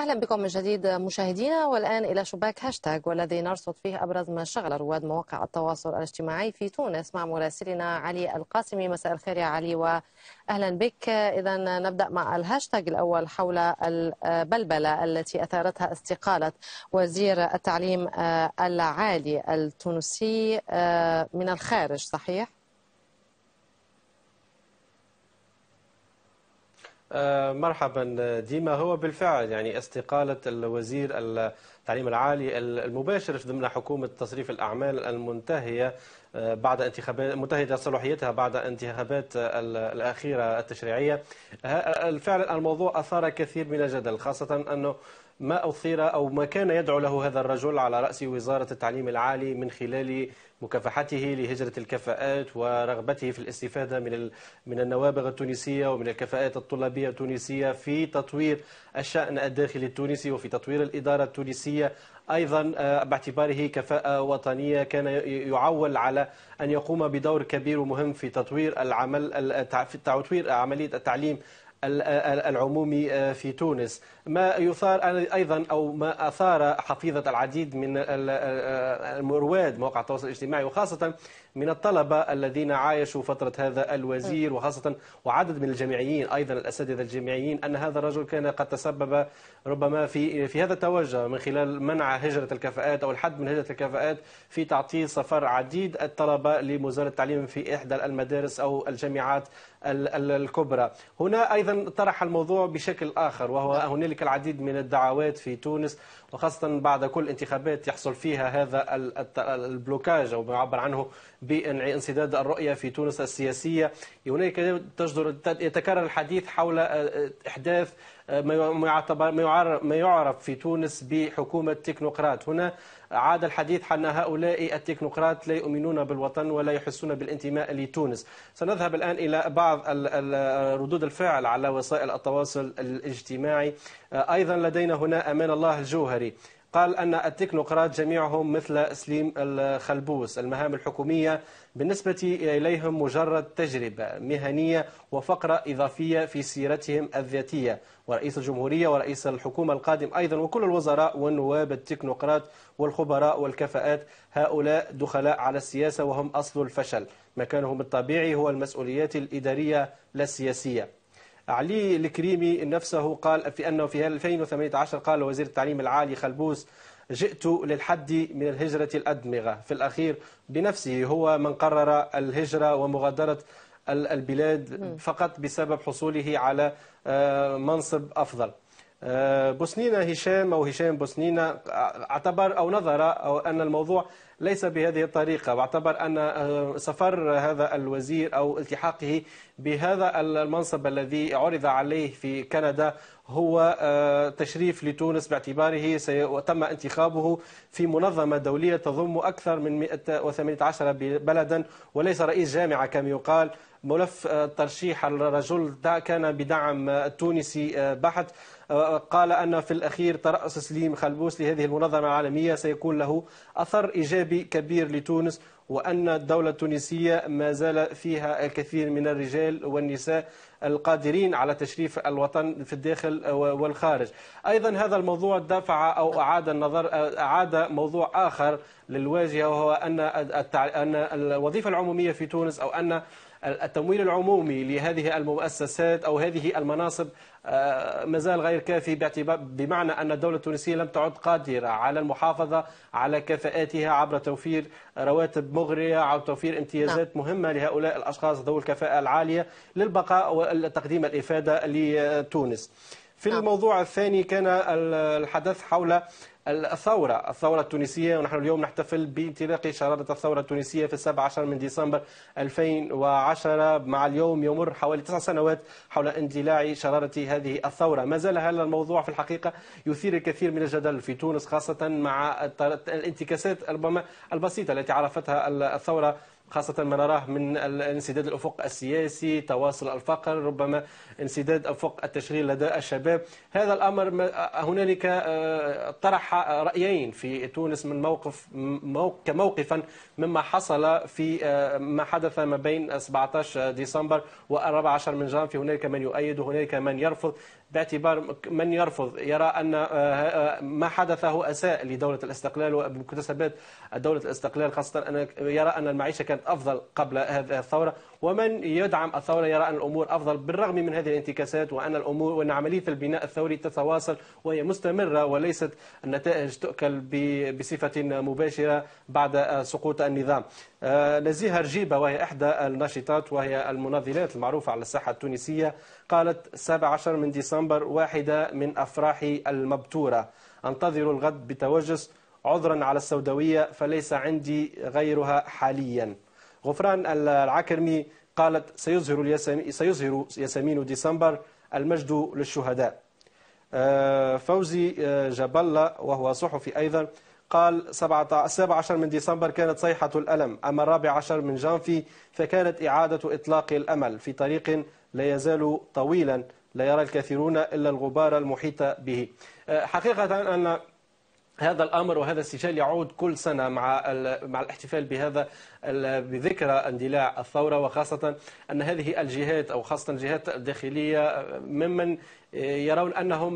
أهلا بكم من جديد مشاهدينا والآن إلى شباك هاشتاج والذي نرصد فيه أبرز ما شغل رواد مواقع التواصل الاجتماعي في تونس مع مراسلنا علي القاسمي مساء الخير يا علي وأهلا بك إذا نبدأ مع الهاشتاج الأول حول البلبلة التي أثارتها استقالة وزير التعليم آه، العالي التونسي آه، من الخارج صحيح؟ آه، مرحبا ديما هو بالفعل يعني استقالة الوزير التعليم العالي المباشر ضمن حكومة تصريف الأعمال المنتهية آه، بعد انتخابات منتهية صلاحيتها بعد انتخابات الأخيرة التشريعية فعلا الموضوع أثار كثير من الجدل خاصة أنه ما أثير أو ما كان يدعو له هذا الرجل على رأس وزارة التعليم العالي من خلال مكافحته لهجرة الكفاءات ورغبته في الاستفادة من من النوابغ التونسية ومن الكفاءات الطلابية التونسية في تطوير الشأن الداخلي التونسي وفي تطوير الإدارة التونسية أيضا آه، باعتباره كفاءة وطنية كان يعول على أن يقوم بدور كبير ومهم في تطوير العمل في تطوير عملية التعليم العمومي آه، في تونس ما يثار أيضا أو ما أثار حفيظة العديد من آه، المرواد مواقع التواصل الاجتماعي وخاصة من الطلبة الذين عايشوا فترة هذا الوزير وخاصة وعدد من الجامعيين أيضا الأساتذة الجامعيين أن هذا الرجل كان قد تسبب ربما في في هذا التوجه من خلال منع هجرة الكفاءات أو الحد من هجرة الكفاءات في تعطيل سفر عديد الطلبة لوزارة التعليم في إحدى المدارس أو الجامعات الكبرى هنا أيضا طرح الموضوع بشكل آخر وهو هنالك العديد من الدعوات في تونس وخاصة بعد كل انتخابات يحصل فيها هذا البلوكاج أو ما يعبر عنه بانسداد الرؤية في تونس السياسية هناك تجدر يتكرر الحديث حول آه، إحداث آه، ما يعرف في تونس بحكومة تكنوقراط هنا عاد الحديث أن هؤلاء التكنوقراط لا يؤمنون بالوطن ولا يحسون بالانتماء لتونس سنذهب الآن إلى بعض ردود الفعل على وسائل التواصل الاجتماعي آه، أيضا لدينا هنا أمان الله الجوهري قال أن التكنوقراط جميعهم مثل سليم الخلبوس المهام الحكومية بالنسبة إليهم مجرد تجربة مهنية وفقرة إضافية في سيرتهم الذاتية ورئيس الجمهورية ورئيس الحكومة القادم أيضا وكل الوزراء والنواب التكنوقراط والخبراء والكفاءات هؤلاء دخلاء على السياسة وهم أصل الفشل مكانهم الطبيعي هو المسؤوليات الإدارية لا السياسية علي الكريمي نفسه قال في أنه في 2018 قال وزير التعليم العالي خلبوس جئت للحد من الهجرة الأدمغة في الأخير بنفسه هو من قرر الهجرة ومغادرة البلاد فقط بسبب حصوله على آه، منصب أفضل آه، بوسنينا هشام أو هشام بوسنينا آه، اعتبر أو نظر أو أن الموضوع ليس بهذه الطريقة واعتبر أن آه، سفر هذا الوزير أو التحاقه بهذا المنصب الذي عرض عليه في كندا هو آه، تشريف لتونس باعتباره تم انتخابه في منظمة دولية تضم أكثر من 118 بلدا وليس رئيس جامعة كما يقال ملف آه، ترشيح الرجل ده كان بدعم آه، تونسي بحت قال أن في الأخير ترأس سليم خلبوس لهذه المنظمة العالمية سيكون له أثر إيجابي كبير لتونس وأن الدولة التونسية ما زال فيها الكثير من الرجال والنساء القادرين على تشريف الوطن في الداخل والخارج أيضا هذا الموضوع دفع أو أعاد النظر أعاد موضوع آخر للواجهة وهو أن أن الوظيفة العمومية في تونس أو أن التمويل العمومي لهذه المؤسسات أو هذه المناصب آه، مازال غير كافي باعتبار بمعنى أن الدولة التونسية لم تعد قادرة على المحافظة على كفاءاتها عبر توفير رواتب مغرية أو توفير امتيازات نعم. مهمة لهؤلاء الأشخاص ذوي الكفاءة العالية للبقاء تقديم الإفادة لتونس في نعم. الموضوع الثاني كان الحدث حول الثورة الثورة التونسية ونحن اليوم نحتفل بانطلاق شرارة الثورة التونسية في 17 من ديسمبر 2010 مع اليوم يمر حوالي تسع سنوات حول اندلاع شرارة هذه الثورة ما زال هذا الموضوع في الحقيقة يثير الكثير من الجدل في تونس خاصة مع الانتكاسات ربما البسيطة التي عرفتها الثورة خاصة ما نراه من انسداد الأفق السياسي تواصل الفقر ربما انسداد أفق التشغيل لدى الشباب هذا الأمر هنالك آه، طرح رأيين في تونس من موقف كموقفا مما حصل في آه، ما حدث ما بين 17 ديسمبر و 14 من جانفي هنالك من يؤيد وهنالك من يرفض باعتبار من يرفض يرى أن آه، آه، ما حدث هو أساء لدولة الاستقلال ومكتسبات دولة الاستقلال خاصة أن يرى أن المعيشة كانت أفضل قبل هذه الثورة ومن يدعم الثورة يرى أن الأمور أفضل بالرغم من هذه الانتكاسات وأن الأمور وأن عملية البناء الثوري تتواصل وهي مستمرة وليست النتائج تؤكل بصفة مباشرة بعد آه، سقوط النظام نزيهة رجيبة وهي إحدى الناشطات وهي المناضلات المعروفة على الساحة التونسية قالت 17 من ديسمبر ديسمبر واحدة من أفراح المبتورة أنتظر الغد بتوجس عذرا على السوداوية فليس عندي غيرها حاليا غفران العكرمي قالت سيظهر سيظهر ياسمين ديسمبر المجد للشهداء آه، فوزي آه، جبلة وهو صحفي أيضا قال 17 من ديسمبر كانت صيحة الألم أما الرابع عشر من جانفي فكانت إعادة إطلاق الأمل في طريق لا يزال طويلا لا يرى الكثيرون إلا الغبار المحيط به أه، حقيقة أن هذا الامر وهذا السجال يعود كل سنه مع مع الاحتفال بهذا بذكرى اندلاع الثوره وخاصه ان هذه الجهات او خاصه الجهات الداخليه أه، ممن أه، يرون انهم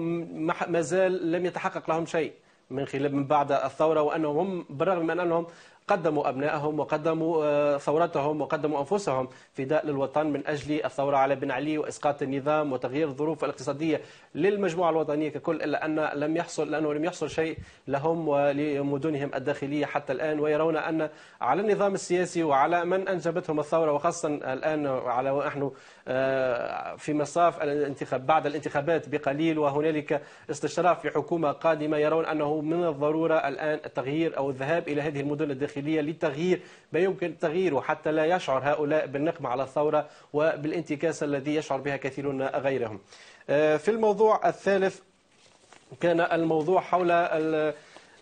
ما زال لم يتحقق لهم شيء من خلال من بعد الثوره وانهم هم بالرغم من انهم قدموا أبنائهم وقدموا آه، ثورتهم وقدموا أنفسهم فداء للوطن من أجل الثورة على بن علي وإسقاط النظام وتغيير الظروف الاقتصادية للمجموعة الوطنية ككل إلا أن لم يحصل لأنه لم يحصل شيء لهم ولمدنهم الداخلية حتى الآن ويرون أن على النظام السياسي وعلى من أنجبتهم الثورة وخاصة الآن على ونحن آه، في مصاف الانتخاب بعد الانتخابات بقليل وهنالك استشراف في حكومة قادمة يرون أنه من الضرورة الآن التغيير أو الذهاب إلى هذه المدن الداخلية الداخلية لتغيير ما يمكن تغييره حتى لا يشعر هؤلاء بالنقمة على الثورة وبالانتكاسة الذي يشعر بها كثيرون غيرهم آه، في الموضوع الثالث كان الموضوع حول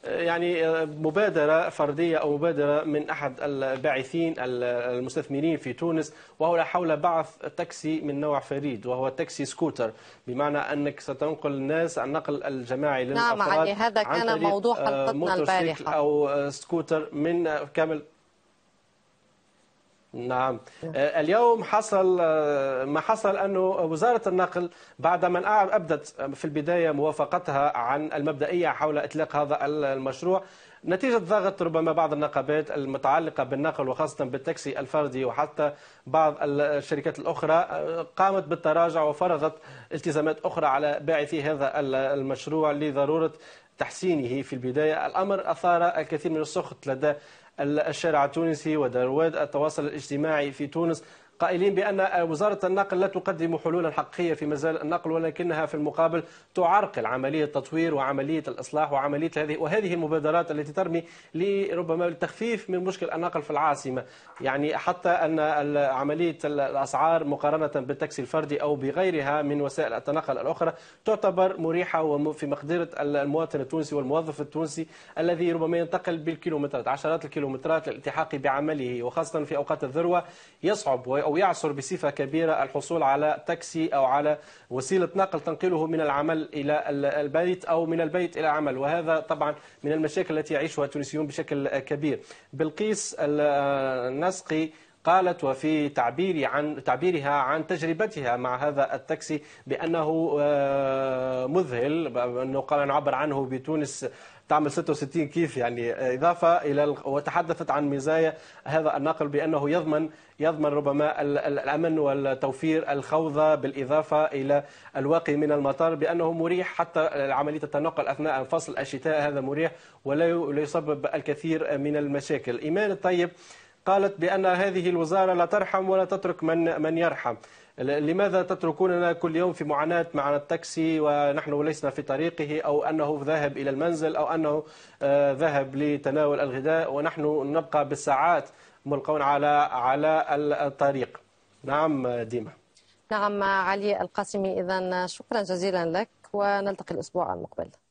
يعني آه، مبادرة فردية أو مبادرة من أحد الباعثين المستثمرين في تونس وهو حول بعث تاكسي من نوع فريد وهو تاكسي سكوتر بمعنى أنك ستنقل الناس النقل الجماعي نعم, للأفراد نعم علي هذا كان موضوع حلقتنا آه، البارحة أو آه، سكوتر من كامل نعم آه، اليوم حصل آه، ما حصل أنه وزارة النقل بعدما أبدت في البداية موافقتها عن المبدئية حول إطلاق هذا المشروع نتيجة ضغط ربما بعض النقابات المتعلقة بالنقل وخاصة بالتاكسي الفردي وحتى بعض الشركات الأخرى آه، قامت بالتراجع وفرضت التزامات أخرى على باعثي هذا المشروع لضرورة تحسينه في البداية الأمر أثار الكثير من السخط لدى الشارع التونسي وضرورات التواصل الاجتماعي في تونس قائلين بأن وزارة النقل لا تقدم حلولا حقيقية في مجال النقل ولكنها في المقابل تعرقل عملية التطوير وعملية الإصلاح وعملية هذه وهذه المبادرات التي ترمي لربما التخفيف من مشكل النقل في العاصمة يعني حتى أن عملية الأسعار مقارنة بالتاكسي الفردي أو بغيرها من وسائل التنقل الأخرى تعتبر مريحة وفي مقدرة المواطن التونسي والموظف التونسي الذي ربما ينتقل بالكيلومترات عشرات الكيلومترات للالتحاق بعمله وخاصة في أوقات الذروة يصعب أو يعسر بصفة كبيرة الحصول على تاكسي أو على وسيلة نقل تنقله من العمل إلى البيت أو من البيت إلى العمل وهذا طبعا من المشاكل التي يعيشها التونسيون بشكل كبير بلقيس النسقي قالت وفي تعبير عن تعبيرها عن تجربتها مع هذا التاكسي بأنه آه، مذهل أنه قال نعبر عنه بتونس تعمل 66 كيف يعني آه، إضافة إلى وتحدثت عن مزايا هذا النقل بأنه يضمن يضمن ربما الأمن والتوفير الخوضة بالإضافة إلى الواقي من المطار بأنه مريح حتى عملية التنقل أثناء فصل الشتاء هذا مريح ولا يسبب الكثير من المشاكل إيمان الطيب قالت بأن هذه الوزارة لا ترحم ولا تترك من من يرحم لماذا تتركوننا كل يوم في معاناة مع التاكسي ونحن لسنا في طريقه أو أنه ذهب إلى المنزل أو أنه آه، ذهب لتناول الغذاء ونحن نبقى بالساعات ملقون على على الطريق نعم ديما نعم علي القاسمي إذا شكرا جزيلا لك ونلتقي الأسبوع المقبل